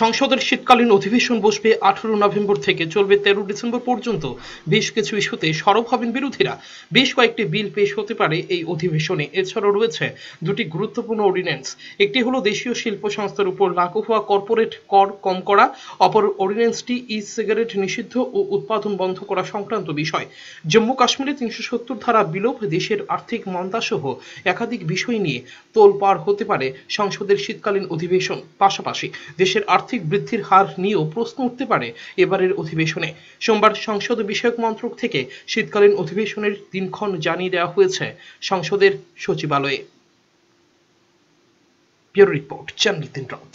সংসদের শীতকালীন অধিবেশন বসবে আঠারো নভেম্বর থেকে চলবে তেরো ডিসেম্বর পর্যন্ত বেশ কিছু ইস্যুতে সরব হবেন বিরোধীরা বেশ কয়েকটি বিল পেশ হতে পারে এই অধিবেশনে এছাড়াও রয়েছে দুটি গুরুত্বপূর্ণ অর্ডিন্যান্স একটি হলো দেশীয় শিল্প সংস্থার উপর লাগু হওয়া কর্পোরেট কর কম করা অপর অর্ডিন্যান্সটি ই সিগারেট নিষিদ্ধ ও উৎপাদন বন্ধ করা সংক্রান্ত বিষয় জম্মু কাশ্মীরে তিনশো সত্তর ধারা বিলোপ দেশের আর্থিক মন্দাসহ একাধিক বিষয় নিয়ে তোল পার হতে পারে সংসদের শীতকালীন অধিবেশন পাশাপাশি দেশের আর্থিক বৃদ্ধির হার নিয়েও প্রশ্ন উঠতে পারে এবারের অধিবেশনে সোমবার সংসদ বিষয়ক মন্ত্রক থেকে শীতকালীন অধিবেশনের দিনক্ষণ জানিয়ে দেওয়া হয়েছে সংসদের সচিবালয়ে ব্যুরো রিপোর্ট চ্যানেল তিন রথ